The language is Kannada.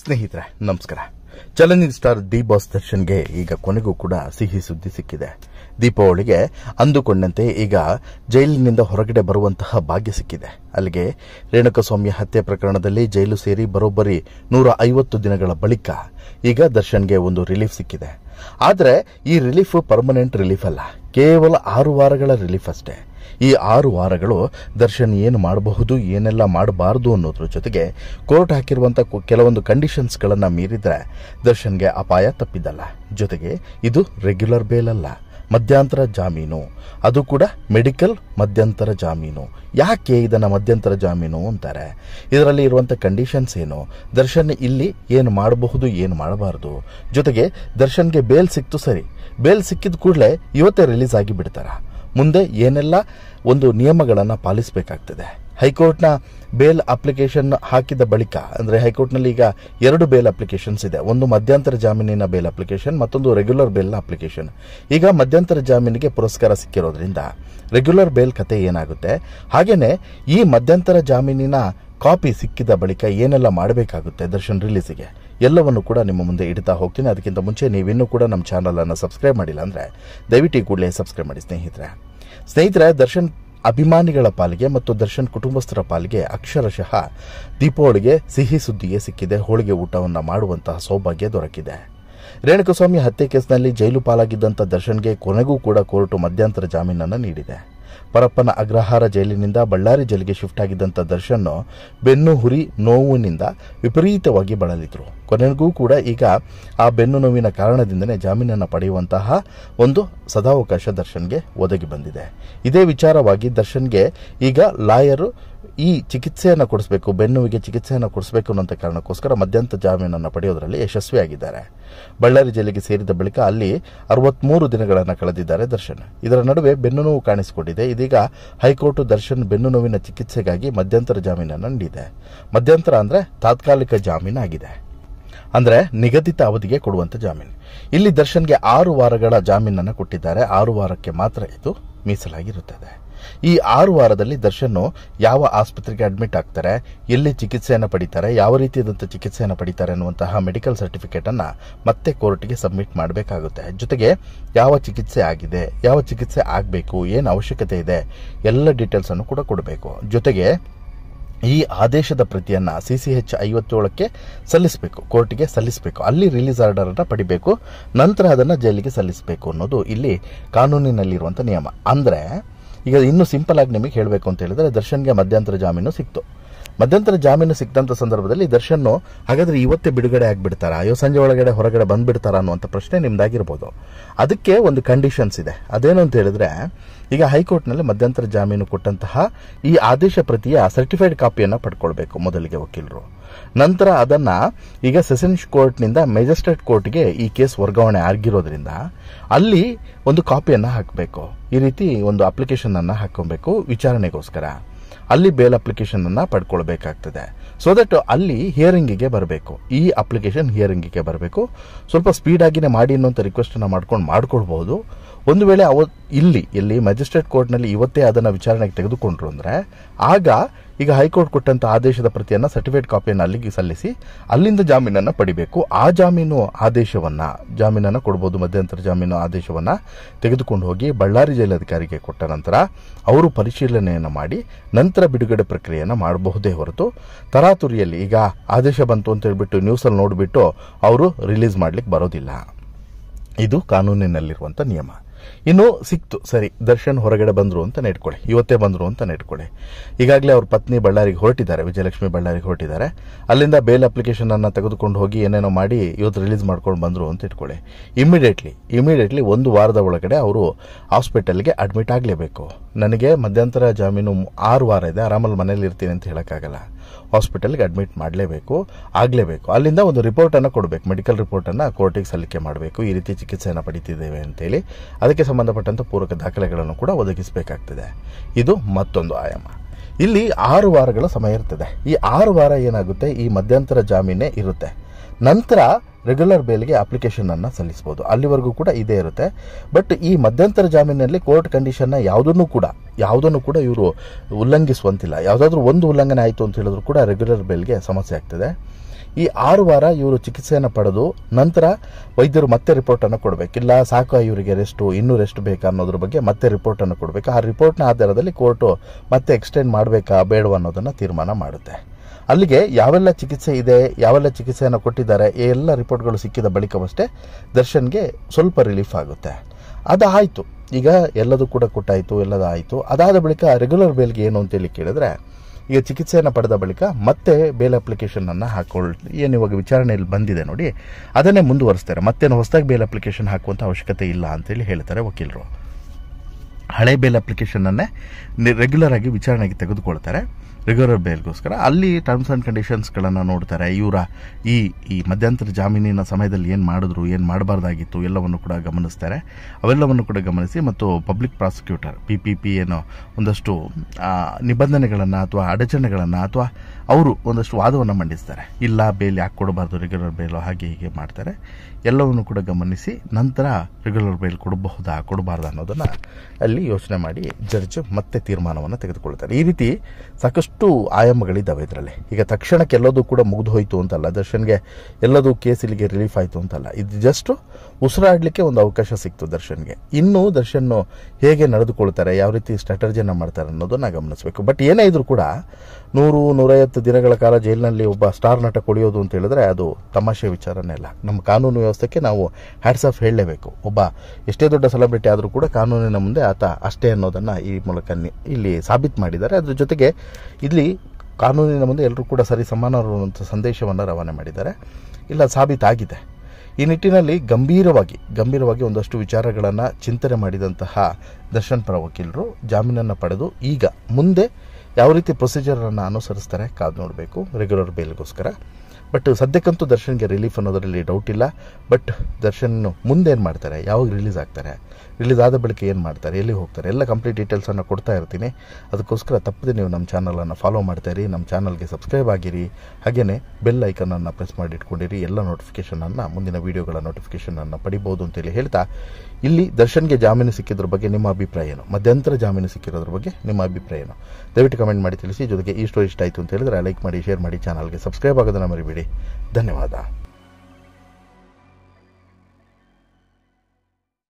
ಸ್ನೇಹಿತರೆ ನಮಸ್ಕಾರ ಚಲನಚಿತ್ರ ಸ್ಟಾರ್ ದಿ ಬಾಸ್ ದರ್ಶನ್ಗೆ ಈಗ ಕೊನೆಗೂ ಕೂಡ ಸಿಹಿ ಸುದ್ದಿ ಸಿಕ್ಕಿದೆ ದೀಪಾವಳಿಗೆ ಅಂದುಕೊಂಡಂತೆ ಈಗ ಜೈಲಿನಿಂದ ಹೊರಗಡೆ ಬರುವಂತಹ ಭಾಗ್ಯ ಸಿಕ್ಕಿದೆ ಅಲ್ಲಿಗೆ ರೇಣುಕಸ್ವಾಮಿ ಹತ್ಯೆ ಪ್ರಕರಣದಲ್ಲಿ ಜೈಲು ಸೇರಿ ಬರೋಬ್ಬರಿ ನೂರ ಐವತ್ತು ದಿನಗಳ ಬಳಿಕ ಈಗ ದರ್ಶನ್ಗೆ ಒಂದು ರಿಲೀಫ್ ಸಿಕ್ಕಿದೆ ಆದರೆ ಈ ರಿಲೀಫ್ ಪರ್ಮನೆಂಟ್ ರಿಲೀಫ್ ಅಲ್ಲ ಕೇವಲ ಆರು ವಾರಗಳ ರಿಲೀಫ್ ಅಷ್ಟೇ ಈ ಆರು ವಾರಗಳು ದರ್ಶನ್ ಏನು ಮಾಡಬಹುದು ಏನೆಲ್ಲ ಮಾಡಬಾರದು ಅನ್ನೋದ್ರ ಜೊತೆಗೆ ಕೋರ್ಟ್ ಹಾಕಿರುವಂಥ ಕೆಲವೊಂದು ಕಂಡೀಷನ್ಸ್ಗಳನ್ನು ಮೀರಿದ್ರೆ ದರ್ಶನ್ಗೆ ಅಪಾಯ ತಪ್ಪಿದ್ದಲ್ಲ ಜೊತೆಗೆ ಇದು ರೆಗ್ಯುಲರ್ ಬೇಲ್ ಅಲ್ಲ ಮಧ್ಯಂತರ ಜಾಮೀನು ಅದು ಕೂಡ ಮೆಡಿಕಲ್ ಮಧ್ಯಂತರ ಜಾಮೀನು ಯಾಕೆ ಇದನ್ನು ಮಧ್ಯಂತರ ಜಾಮೀನು ಅಂತಾರೆ ಇದರಲ್ಲಿ ಇರುವಂಥ ಕಂಡೀಷನ್ಸ್ ಏನು ದರ್ಶನ್ ಇಲ್ಲಿ ಏನು ಮಾಡಬಹುದು ಏನು ಮಾಡಬಾರದು ಜೊತೆಗೆ ದರ್ಶನ್ಗೆ ಬೇಲ್ ಸಿಕ್ತು ಸರಿ ಬೇಲ್ ಸಿಕ್ಕಿದ ಕೂಡಲೇ ಇವತ್ತೇ ರಿಲೀಸ್ ಆಗಿ ಬಿಡ್ತಾರಾ ಮುಂದೆ ಏನೆಲ್ಲ ಒಂದು ನಿಯಮಗಳನ್ನು ಪಾಲಿಸಬೇಕಾಗ್ತದೆ ಹೈಕೋರ್ಟ್ನ ಬೇಲ್ ಅಪ್ಲಿಕೇಶನ್ ಹಾಕಿದ ಬಳಿಕ ಅಂದರೆ ಹೈಕೋರ್ಟ್ನಲ್ಲಿ ಈಗ ಎರಡು ಬೇಲ್ ಅಪ್ಲಿಕೇಶನ್ಸ್ ಇದೆ ಒಂದು ಮಧ್ಯಂತರ ಜಾಮೀನಿನ ಬೇಲ್ ಅಪ್ಲಿಕೇಶನ್ ಮತ್ತೊಂದು ರೆಗ್ಯುಲರ್ ಬೇಲ್ ಅಪ್ಲಿಕೇಶನ್ ಈಗ ಮಧ್ಯಂತರ ಜಾಮೀನಿಗೆ ಪುರಸ್ಕಾರ ಸಿಕ್ಕಿರೋದ್ರಿಂದ ರೆಗ್ಯುಲರ್ ಬೇಲ್ ಕತೆ ಏನಾಗುತ್ತೆ ಹಾಗೆಯೇ ಈ ಮಧ್ಯಂತರ ಜಾಮೀನಿನ ಕಾಪಿ ಸಿಕ್ಕಿದ ಬಳಿಕ ಏನೆಲ್ಲ ಮಾಡಬೇಕಾಗುತ್ತೆ ದರ್ಶನ್ ರಿಲೀಸಿಗೆ ಎಲ್ಲವನ್ನು ಕೂಡ ನಿಮ್ಮ ಮುಂದೆ ಇಡ್ತಾ ಹೋಗ್ತೀನಿ ಅದಕ್ಕಿಂತ ಮುಂಚೆ ನೀವಿನ್ನೂ ಕೂಡ ನಮ್ಮ ಚಾನಲನ್ನು ಸಬ್ಸ್ಕ್ರೈಬ್ ಮಾಡಿಲ್ಲ ಅಂದರೆ ದಯವಿಟ್ಟು ಕೂಡಲೇ ಸಬ್ಸ್ಕ್ರೈಬ್ ಮಾಡಿ ಸ್ನೇಹಿತರೆ ಸ್ನೇಹಿತರೆ ದರ್ಶನ್ ಅಭಿಮಾನಿಗಳ ಪಾಲಿಗೆ ಮತ್ತು ದರ್ಶನ್ ಕುಟುಂಬಸ್ಥರ ಪಾಲಿಗೆ ಅಕ್ಷರಶಃ ದೀಪಾವಳಿಗೆ ಸಿಹಿ ಸುದ್ದಿಯೇ ಸಿಕ್ಕಿದೆ ಹೋಳಿಗೆ ಊಟವನ್ನು ಮಾಡುವಂತಹ ಸೌಭಾಗ್ಯ ದೊರಕಿದೆ ರೇಣುಕಸ್ವಾಮಿ ಹತ್ಯೆ ಕೇಸ್ನಲ್ಲಿ ಜೈಲು ಪಾಲಾಗಿದ್ದಂಥ ದರ್ಶನ್ಗೆ ಕೊನೆಗೂ ಕೂಡ ಕೋರ್ಟ್ ಮಧ್ಯಂತರ ಜಾಮೀನನ್ನು ನೀಡಿದೆ ಪರಪ್ಪನ ಅಗ್ರಹಾರ ಜೈಲಿನಿಂದ ಬಳ್ಳಾರಿ ಜೈಲಿಗೆ ಶಿಫ್ಟ್ ಆಗಿದ್ದಂಥ ದರ್ಶನ್ ಬೆನ್ನು ಹುರಿ ನೋವಿನಿಂದ ವಿಪರೀತವಾಗಿ ಬಳಲಿದ್ರು ಕೊನೆಗೂ ಕೂಡ ಈಗ ಆ ಬೆನ್ನು ನೋವಿನ ಕಾರಣದಿಂದಲೇ ಜಾಮೀನನ್ನು ಪಡೆಯುವಂತಹ ಒಂದು ಸದಾವಕಾಶ ದರ್ಶನ್ಗೆ ಒದಗಿ ಬಂದಿದೆ ಇದೇ ವಿಚಾರವಾಗಿ ದರ್ಶನ್ಗೆ ಈಗ ಲಾಯರು ಈ ಚಿಕಿತ್ಸೆಯನ್ನು ಕೊಡಿಸಬೇಕು ಬೆನ್ನುವಿಗೆ ಚಿಕಿತ್ಸೆಯನ್ನು ಕೊಡಿಸಬೇಕು ಅನ್ನೋಂಥ ಕಾರಣಕ್ಕೋಸ್ಕರ ಮಧ್ಯಂತರ ಜಾಮೀನನ್ನು ಪಡೆಯೋದರಲ್ಲಿ ಯಶಸ್ವಿಯಾಗಿದ್ದಾರೆ ಬಳ್ಳಾರಿ ಜೈಲಿಗೆ ಸೇರಿದ ಬಳಿಕ ಅಲ್ಲಿ ಅರವತ್ಮೂರು ದಿನಗಳನ್ನು ಕಳೆದಿದ್ದಾರೆ ದರ್ಶನ್ ಇದರ ನಡುವೆ ಬೆನ್ನು ನೋವು ಕಾಣಿಸಿಕೊಂಡಿದೆ ಇದೀಗ ಹೈಕೋರ್ಟ್ ದರ್ಶನ್ ಬೆನ್ನು ನೋವಿನ ಚಿಕಿತ್ಸೆಗಾಗಿ ಮಧ್ಯಂತರ ಜಾಮೀನನ್ನು ನೀಡಿದೆ ಮಧ್ಯಂತರ ಅಂದರೆ ತಾತ್ಕಾಲಿಕ ಜಾಮೀನಾಗಿದೆ ಆಗಿದೆ ಅಂದರೆ ನಿಗದಿತ ಅವಧಿಗೆ ಕೊಡುವಂಥ ಜಾಮೀನು ಇಲ್ಲಿ ದರ್ಶನ್ಗೆ ಆರು ವಾರಗಳ ಜಾಮೀನನ್ನು ಕೊಟ್ಟಿದ್ದಾರೆ ಆರು ವಾರಕ್ಕೆ ಮಾತ್ರ ಇದು ಮೀಸಲಾಗಿರುತ್ತದೆ ಈ ಆರು ವಾರದಲ್ಲಿ ದರ್ಶನ್ ಯಾವ ಆಸ್ಪತ್ರೆಗೆ ಅಡ್ಮಿಟ್ ಆಗ್ತಾರೆ ಎಲ್ಲಿ ಚಿಕಿತ್ಸೆಯನ್ನು ಪಡಿತಾರೆ ಯಾವ ರೀತಿಯಾದಂಥ ಚಿಕಿತ್ಸೆಯನ್ನು ಪಡಿತಾರೆ ಅನ್ನುವಂತಹ ಮೆಡಿಕಲ್ ಸರ್ಟಿಫಿಕೇಟ್ ಸರ್ಟಿಫಿಕೇಟನ್ನು ಮತ್ತೆ ಕೋರ್ಟ್ಗೆ ಸಬ್ಮಿಟ್ ಮಾಡಬೇಕಾಗುತ್ತೆ ಜೊತೆಗೆ ಯಾವ ಚಿಕಿತ್ಸೆ ಆಗಿದೆ ಯಾವ ಚಿಕಿತ್ಸೆ ಆಗಬೇಕು ಏನು ಅವಶ್ಯಕತೆ ಇದೆ ಎಲ್ಲ ಅನ್ನು ಕೂಡ ಕೊಡಬೇಕು ಜೊತೆಗೆ ಈ ಆದೇಶದ ಪ್ರತಿಯನ್ನು ಸಿ ಸಿ ಎಚ್ ಐವತ್ತೇಳಕ್ಕೆ ಸಲ್ಲಿಸಬೇಕು ಕೋರ್ಟ್ಗೆ ಸಲ್ಲಿಸಬೇಕು ಅಲ್ಲಿ ರಿಲೀಸ್ ಆರ್ಡರನ್ನು ಪಡಿಬೇಕು ನಂತರ ಅದನ್ನು ಜೈಲಿಗೆ ಸಲ್ಲಿಸಬೇಕು ಅನ್ನೋದು ಇಲ್ಲಿ ಕಾನೂನಿನಲ್ಲಿರುವಂಥ ನಿಯಮ ಅಂದರೆ ಈಗ ಇನ್ನೂ ಸಿಂಪಲ್ ಆಗಿ ನಿಮಗೆ ಹೇಳಬೇಕು ಅಂತ ಹೇಳಿದ್ರೆ ದರ್ಶನ್ಗೆ ಮಧ್ಯಂತರ ಜಾಮೀನು ಸಿಕ್ತು ಮಧ್ಯಂತರ ಜಾಮೀನು ಸಿಕ್ಕಂತ ಸಂದರ್ಭದಲ್ಲಿ ದರ್ಶನ್ ಹಾಗಾದ್ರೆ ಇವತ್ತೇ ಬಿಡುಗಡೆ ಆಗ್ಬಿಡ್ತಾರಾ ಅಯ್ಯೋ ಸಂಜೆ ಒಳಗಡೆ ಹೊರಗಡೆ ಬಂದ್ಬಿಡ್ತಾರ ಅನ್ನುವಂಥ ಪ್ರಶ್ನೆ ನಿಮ್ದಾಗಿರ್ಬೋದು ಅದಕ್ಕೆ ಒಂದು ಕಂಡೀಷನ್ಸ್ ಇದೆ ಅದೇನು ಅಂತ ಹೇಳಿದ್ರೆ ಈಗ ನಲ್ಲಿ ಮಧ್ಯಂತರ ಜಾಮೀನು ಕೊಟ್ಟಂತಹ ಈ ಆದೇಶ ಪ್ರತಿಯ ಸರ್ಟಿಫೈಡ್ ಕಾಪಿಯನ್ನು ಪಡ್ಕೊಳ್ಬೇಕು ಮೊದಲಿಗೆ ವಕೀಲರು ನಂತರ ಅದನ್ನ ಈಗ ಸೆಷನ್ಸ್ ಕೋರ್ಟ್ನಿಂದ ಮ್ಯಾಜಿಸ್ಟ್ರೇಟ್ ಕೋರ್ಟ್ಗೆ ಈ ಕೇಸ್ ವರ್ಗಾವಣೆ ಆಗಿರೋದ್ರಿಂದ ಅಲ್ಲಿ ಒಂದು ಕಾಪಿಯನ್ನು ಹಾಕಬೇಕು ಈ ರೀತಿ ಒಂದು ಅಪ್ಲಿಕೇಶನ್ ಅನ್ನು ಹಾಕೊಬೇಕು ವಿಚಾರಣೆಗೋಸ್ಕರ ಅಲ್ಲಿ ಬೇಲ್ ಅಪ್ಲಿಕೇಶನ್ ಅನ್ನ ಪಡ್ಕೊಳ್ಬೇಕಾಗ್ತದೆ ಸೊ ದಟ್ ಅಲ್ಲಿ ಹಿಯರಿಂಗಿಗೆ ಬರಬೇಕು ಈ ಅಪ್ಲಿಕೇಶನ್ ಹಿಯರಿಂಗಿಗೆ ಬರಬೇಕು ಸ್ವಲ್ಪ ಸ್ಪೀಡ್ ಆಗಿನೇ ಮಾಡಿ ರಿಕ್ವೆಸ್ಟ್ ಅನ್ನ ಮಾಡ್ಕೊಂಡು ಮಾಡ್ಕೊಳ್ಬಹುದು ಒಂದು ವೇಳೆ ಅವ ಇಲ್ಲಿ ಇಲ್ಲಿ ಮ್ಯಾಜಿಸ್ಟ್ರೇಟ್ ಕೋರ್ಟ್ನಲ್ಲಿ ಇವತ್ತೇ ಅದನ್ನು ವಿಚಾರಣೆಗೆ ತೆಗೆದುಕೊಂಡ್ರು ಅಂದರೆ ಆಗ ಈಗ ಹೈಕೋರ್ಟ್ ಕೊಟ್ಟಂಥ ಆದೇಶದ ಪ್ರತಿಯನ್ನು ಸರ್ಟಿಫಿಕೇಟ್ ಕಾಪಿಯನ್ನು ಅಲ್ಲಿಗೆ ಸಲ್ಲಿಸಿ ಅಲ್ಲಿಂದ ಜಾಮೀನನ್ನು ಪಡಿಬೇಕು ಆ ಜಾಮೀನು ಆದೇಶವನ್ನು ಜಾಮೀನನ್ನು ಕೊಡ್ಬೋದು ಮಧ್ಯಂತರ ಜಾಮೀನು ಆದೇಶವನ್ನು ತೆಗೆದುಕೊಂಡು ಹೋಗಿ ಬಳ್ಳಾರಿ ಜೈಲಾಧಿಕಾರಿಗೆ ಕೊಟ್ಟ ನಂತರ ಅವರು ಪರಿಶೀಲನೆಯನ್ನು ಮಾಡಿ ನಂತರ ಬಿಡುಗಡೆ ಪ್ರಕ್ರಿಯೆಯನ್ನು ಮಾಡಬಹುದೇ ಹೊರತು ತರಾತುರಿಯಲ್ಲಿ ಈಗ ಆದೇಶ ಬಂತು ಅಂತ ಹೇಳಿಬಿಟ್ಟು ನ್ಯೂಸಲ್ಲಿ ನೋಡಿಬಿಟ್ಟು ಅವರು ರಿಲೀಸ್ ಮಾಡಲಿಕ್ಕೆ ಬರೋದಿಲ್ಲ ಇದು ಕಾನೂನಿನಲ್ಲಿರುವಂಥ ನಿಯಮ ಇನ್ನು ಸಿಕ್ತು ಸರಿ ದರ್ಶನ್ ಹೊರಗಡೆ ಬಂದರು ಅಂತ ನೆಟ್ಕೊಳ್ಳಿ ಇವತ್ತೇ ಬಂದರು ಅಂತ ನೆಟ್ಕೊಳ್ಳಿ ಈಗಾಗಲೇ ಅವ್ರ ಪತ್ನಿ ಬಳ್ಳಾರಿಗೆ ಹೊರಟಿದ್ದಾರೆ ವಿಜಯಲಕ್ಷ್ಮಿ ಬಳ್ಳಾರಿಗೆ ಹೊರಟಿದ್ದಾರೆ ಅಲ್ಲಿಂದ ಬೇಲ್ ಅಪ್ಲಿಕೇಶನನ್ನು ತೆಗೆದುಕೊಂಡು ಹೋಗಿ ಏನೇನೋ ಮಾಡಿ ಇವತ್ತು ರಿಲೀಸ್ ಮಾಡ್ಕೊಂಡು ಬಂದರು ಅಂತ ಇಟ್ಕೊಳ್ಳಿ ಇಮಿಡಿಯೇಟ್ಲಿ ಇಮಿಡಿಯೇಟ್ಲಿ ಒಂದು ವಾರದ ಒಳಗಡೆ ಅವರು ಹಾಸ್ಪಿಟಲ್ಗೆ ಅಡ್ಮಿಟ್ ಆಗಲೇಬೇಕು ನನಗೆ ಮಧ್ಯಂತರ ಜಾಮೀನು ಆರು ವಾರ ಇದೆ ಆರಾಮಲ್ಲಿ ಮನೇಲಿ ಇರ್ತೀನಿ ಅಂತ ಹೇಳೋಕ್ಕಾಗಲ್ಲ ಹಾಸ್ಪಿಟಲ್ಗೆ ಅಡ್ಮಿಟ್ ಮಾಡಲೇಬೇಕು ಆಗಲೇಬೇಕು ಅಲ್ಲಿಂದ ಒಂದು ರಿಪೋರ್ಟನ್ನು ಕೊಡಬೇಕು ಮೆಡಿಕಲ್ ರಿಪೋರ್ಟನ್ನು ಕೋರ್ಟಿಗೆ ಸಲ್ಲಿಕೆ ಮಾಡಬೇಕು ಈ ರೀತಿ ಚಿಕಿತ್ಸೆಯನ್ನು ಪಡಿತಿದ್ದೇವೆ ಅಂತೇಳಿ ಅದಕ್ಕೆ ಸಂಬಂಧಪಟ್ಟಂಥ ಪೂರಕ ದಾಖಲೆಗಳನ್ನು ಕೂಡ ಒದಗಿಸಬೇಕಾಗ್ತದೆ ಇದು ಮತ್ತೊಂದು ಆಯಾಮ ಇಲ್ಲಿ ಆರು ವಾರಗಳ ಸಮಯ ಇರ್ತದೆ ಈ ಆರು ವಾರ ಏನಾಗುತ್ತೆ ಈ ಮಧ್ಯಂತರ ಜಾಮೀನೇ ಇರುತ್ತೆ ನಂತರ ರೆಗ್ಯುಲರ್ ಬೇಲ್ಗೆ ಅನ್ನು ಸಲ್ಲಿಸಬಹುದು ಅಲ್ಲಿವರೆಗೂ ಕೂಡ ಇದೇ ಇರುತ್ತೆ ಬಟ್ ಈ ಮಧ್ಯಂತರ ಜಾಮೀನಲ್ಲಿ ಕೋರ್ಟ್ ಕಂಡೀಷನ್ನ ಯಾವುದನ್ನು ಕೂಡ ಯಾವುದನ್ನು ಕೂಡ ಇವರು ಉಲ್ಲಂಘಿಸುವಂತಿಲ್ಲ ಯಾವುದಾದ್ರೂ ಒಂದು ಉಲ್ಲಂಘನೆ ಆಯಿತು ಅಂತ ಹೇಳಿದ್ರು ಕೂಡ ರೆಗ್ಯುಲರ್ ಬೇಲ್ಗೆ ಸಮಸ್ಯೆ ಆಗ್ತದೆ ಈ ಆರು ವಾರ ಇವರು ಚಿಕಿತ್ಸೆಯನ್ನು ಪಡೆದು ನಂತರ ವೈದ್ಯರು ಮತ್ತೆ ರಿಪೋರ್ಟನ್ನು ಕೊಡಬೇಕಿಲ್ಲ ಸಾಕು ಇವರಿಗೆ ರೆಸ್ಟು ಇನ್ನೂ ರೆಸ್ಟ್ ಬೇಕಾ ಅನ್ನೋದ್ರ ಬಗ್ಗೆ ಮತ್ತೆ ರಿಪೋರ್ಟನ್ನು ಕೊಡಬೇಕು ಆ ರಿಪೋರ್ಟ್ನ ಆಧಾರದಲ್ಲಿ ಕೋರ್ಟು ಮತ್ತೆ ಎಕ್ಸ್ಟೆಂಡ್ ಮಾಡಬೇಕಾ ಬೇಡವ ಅನ್ನೋದನ್ನು ತೀರ್ಮಾನ ಮಾಡುತ್ತೆ ಅಲ್ಲಿಗೆ ಯಾವೆಲ್ಲ ಚಿಕಿತ್ಸೆ ಇದೆ ಯಾವೆಲ್ಲ ಚಿಕಿತ್ಸೆಯನ್ನು ಕೊಟ್ಟಿದ್ದಾರೆ ಎಲ್ಲ ರಿಪೋರ್ಟ್ಗಳು ಸಿಕ್ಕಿದ ಬಳಿಕವಷ್ಟೇ ದರ್ಶನ್ಗೆ ಸ್ವಲ್ಪ ರಿಲೀಫ್ ಆಗುತ್ತೆ ಅದಾಯಿತು ಈಗ ಎಲ್ಲದೂ ಕೂಡ ಕೊಟ್ಟಾಯಿತು ಎಲ್ಲದ ಆಯಿತು ಅದಾದ ಬಳಿಕ ರೆಗ್ಯುಲರ್ ಬೇಲ್ಗೆ ಏನು ಅಂತೇಳಿ ಕೇಳಿದ್ರೆ ಈಗ ಚಿಕಿತ್ಸೆಯನ್ನು ಪಡೆದ ಬಳಿಕ ಮತ್ತೆ ಬೇಲ್ ಅಪ್ಲಿಕೇಶನನ್ನು ಹಾಕೊಳ್ಳಿ ಏನು ಇವಾಗ ವಿಚಾರಣೆಯಲ್ಲಿ ಬಂದಿದೆ ನೋಡಿ ಅದನ್ನೇ ಮುಂದುವರಿಸ್ತಾರೆ ಮತ್ತೇನು ಹೊಸದಾಗಿ ಬೇಲ್ ಅಪ್ಲಿಕೇಶನ್ ಹಾಕುವಂಥ ಅವಶ್ಯಕತೆ ಇಲ್ಲ ಅಂತೇಳಿ ಹೇಳ್ತಾರೆ ವಕೀಲರು ಹಳೆ ಬೇಲ್ ಅಪ್ಲಿಕೇಶನನ್ನೇ ರೆಗ್ಯುಲರ್ ಆಗಿ ವಿಚಾರಣೆಗೆ ತೆಗೆದುಕೊಳ್ತಾರೆ ರಿಗರ್ ಬೇಲ್ಗೋಸ್ಕರ ಅಲ್ಲಿ ಟರ್ಮ್ಸ್ ಆ್ಯಂಡ್ ಕಂಡೀಷನ್ಸ್ಗಳನ್ನು ನೋಡ್ತಾರೆ ಇವರ ಈ ಈ ಮಧ್ಯಂತರ ಜಾಮೀನಿನ ಸಮಯದಲ್ಲಿ ಏನು ಮಾಡಿದ್ರು ಏನು ಮಾಡಬಾರ್ದಾಗಿತ್ತು ಎಲ್ಲವನ್ನು ಕೂಡ ಗಮನಿಸ್ತಾರೆ ಅವೆಲ್ಲವನ್ನು ಕೂಡ ಗಮನಿಸಿ ಮತ್ತು public prosecutor P P P ಏನೋ ಒಂದಷ್ಟು ನಿಬಂಧನೆಗಳನ್ನು ಅಥವಾ ಅಡಚಣೆಗಳನ್ನು ಅಥವಾ ಅವರು ಒಂದಷ್ಟು ವಾದವನ್ನು ಮಂಡಿಸ್ತಾರೆ ಇಲ್ಲ ಬೇಲ್ ಯಾಕೆ ಕೊಡಬಾರ್ದು ರೆಗ್ಯುಲರ್ ಬೇಲು ಹಾಗೆ ಹೀಗೆ ಮಾಡ್ತಾರೆ ಎಲ್ಲವನ್ನು ಕೂಡ ಗಮನಿಸಿ ನಂತರ ರೆಗ್ಯುಲರ್ ಬೇಲ್ ಕೊಡಬಹುದಾ ಕೊಡಬಾರ್ದು ಅನ್ನೋದನ್ನು ಅಲ್ಲಿ ಯೋಚನೆ ಮಾಡಿ ಜಡ್ಜ್ ಮತ್ತೆ ತೀರ್ಮಾನವನ್ನು ತೆಗೆದುಕೊಳ್ತಾರೆ ಈ ರೀತಿ ಸಾಕಷ್ಟು ಸಾಕಷ್ಟು ಆಯಾಮಗಳಿದ್ದಾವೆ ಇದರಲ್ಲಿ ಈಗ ತಕ್ಷಣಕ್ಕೆ ಎಲ್ಲದೂ ಕೂಡ ಮುಗಿದು ಹೋಯಿತು ಅಂತಲ್ಲ ದರ್ಶನ್ಗೆ ಎಲ್ಲದೂ ಕೇಸ್ ಇಲ್ಲಿಗೆ ರಿಲೀಫ್ ಆಯಿತು ಅಂತಲ್ಲ ಇದು ಜಸ್ಟ್ ಉಸಿರಾಡಲಿಕ್ಕೆ ಒಂದು ಅವಕಾಶ ಸಿಕ್ತು ದರ್ಶನ್ಗೆ ಇನ್ನೂ ದರ್ಶನ್ ಹೇಗೆ ನಡೆದುಕೊಳ್ತಾರೆ ಯಾವ ರೀತಿ ಸ್ಟ್ರಾಟರ್ಜಿಯನ್ನು ಮಾಡ್ತಾರೆ ಅನ್ನೋದನ್ನು ಗಮನಿಸಬೇಕು ಬಟ್ ಏನೇ ಇದ್ರು ಕೂಡ ನೂರು ನೂರೈವತ್ತು ದಿನಗಳ ಕಾಲ ಜೈಲಿನಲ್ಲಿ ಒಬ್ಬ ಸ್ಟಾರ್ ನಟ ಕೊಳಿಯೋದು ಅಂತ ಹೇಳಿದ್ರೆ ಅದು ತಮಾಷೆ ವಿಚಾರನೇ ಇಲ್ಲ ನಮ್ಮ ಕಾನೂನು ವ್ಯವಸ್ಥೆಗೆ ನಾವು ಹ್ಯಾಟ್ಸ್ ಆಫ್ ಹೇಳಲೇಬೇಕು ಒಬ್ಬ ಎಷ್ಟೇ ದೊಡ್ಡ ಸೆಲೆಬ್ರಿಟಿ ಆದರೂ ಕೂಡ ಕಾನೂನಿನ ಮುಂದೆ ಆತ ಅಷ್ಟೇ ಅನ್ನೋದನ್ನು ಈ ಮೂಲಕ ಇಲ್ಲಿ ಸಾಬೀತು ಮಾಡಿದ್ದಾರೆ ಅದ್ರ ಜೊತೆಗೆ ಇಲ್ಲಿ ಕಾನೂನಿನ ಮುಂದೆ ಎಲ್ಲರೂ ಕೂಡ ಸರಿ ಸಮಾನರು ಸಂದೇಶವನ್ನು ರವಾನೆ ಮಾಡಿದ್ದಾರೆ ಇಲ್ಲ ಸಾಬೀತಾಗಿದೆ ಈ ನಿಟ್ಟಿನಲ್ಲಿ ಗಂಭೀರವಾಗಿ ಗಂಭೀರವಾಗಿ ಒಂದಷ್ಟು ವಿಚಾರಗಳನ್ನು ಚಿಂತನೆ ಮಾಡಿದಂತಹ ದರ್ಶನ್ ಪರ ವಕೀಲರು ಜಾಮೀನನ್ನು ಪಡೆದು ಈಗ ಮುಂದೆ ಯಾವ ರೀತಿ ಪ್ರೊಸೀಜರನ್ನು ಅನುಸರಿಸ್ತಾರೆ ಕಾದು ನೋಡಬೇಕು ರೆಗ್ಯುಲರ್ ಬೇಲ್ಗೋಸ್ಕರ ಬಟ್ ಸದ್ಯಕ್ಕಂತೂ ದರ್ಶನ್ಗೆ ರಿಲೀಫ್ ಅನ್ನೋದರಲ್ಲಿ ಡೌಟ್ ಇಲ್ಲ ಬಟ್ ದರ್ಶನ್ ಮುಂದೇನು ಮಾಡ್ತಾರೆ ಯಾವಾಗ ರಿಲೀಸ್ ಆಗ್ತಾರೆ ರಿಲೀಸ್ ಆದ ಬಳಿಕ ಏನು ಮಾಡ್ತಾರೆ ಎಲ್ಲಿ ಹೋಗ್ತಾರೆ ಎಲ್ಲ ಕಂಪ್ಲೀಟ್ ಡೀಟೇಲ್ಸನ್ನು ಕೊಡ್ತಾ ಇರ್ತೀನಿ ಅದಕ್ಕೋಸ್ಕರ ತಪ್ಪದೆ ನೀವು ನಮ್ಮ ಚಾನಲನ್ನು ಫಾಲೋ ಮಾಡ್ತಾಯಿರಿ ನಮ್ಮ ಚಾನಲ್ಗೆ ಸಬ್ಸ್ಕ್ರೈಬ್ ಆಗಿರಿ ಹಾಗೆಯೇ ಬೆಲ್ ಐಕನನ್ನು ಪ್ರೆಸ್ ಮಾಡಿ ಇಟ್ಕೊಂಡಿರಿ ಎಲ್ಲ ನೋಟಿಫಿಕೇಷನನ್ನು ಮುಂದಿನ ವೀಡಿಯೋಗಳ ನೋಟಿಫಿಕೇಷನನ್ನು ಪಡಿಬೋದು ಅಂತೇಳಿ ಹೇಳ್ತಾ ಇಲ್ಲಿ ದರ್ಶನ್ಗೆ ಜಾಮೀನು ಸಿಕ್ಕಿದ್ರ ಬಗ್ಗೆ ನಿಮ್ಮ ಅಭಿಪ್ರಾಯ ಏನು ಮಧ್ಯಂತರ ಜಾಮೀನು ಸಿಕ್ಕಿರೋದ್ರ ಬಗ್ಗೆ ನಿಮ್ಮ ಅಭಿಪ್ರಾಯ ಏನು ದಯವಿಟ್ಟು ಕಮೆಂಟ್ ಮಾಡಿ ತಿಳಿಸಿ ಜೊತೆಗೆ ಈ ಸ್ಟೋರಿ ಇಷ್ಟ ಆಯಿತು ಅಂತ ಹೇಳಿದ್ರೆ ಲೈಕ್ ಮಾಡಿ ಶೇರ್ ಮಾಡಿ ಚಾನಲ್ಗೆ ಸಬ್ಸ್ಕ್ರೈಬ್ ಆಗೋದನ್ನು ಮರಿಬೇಡಿ धन्यवाद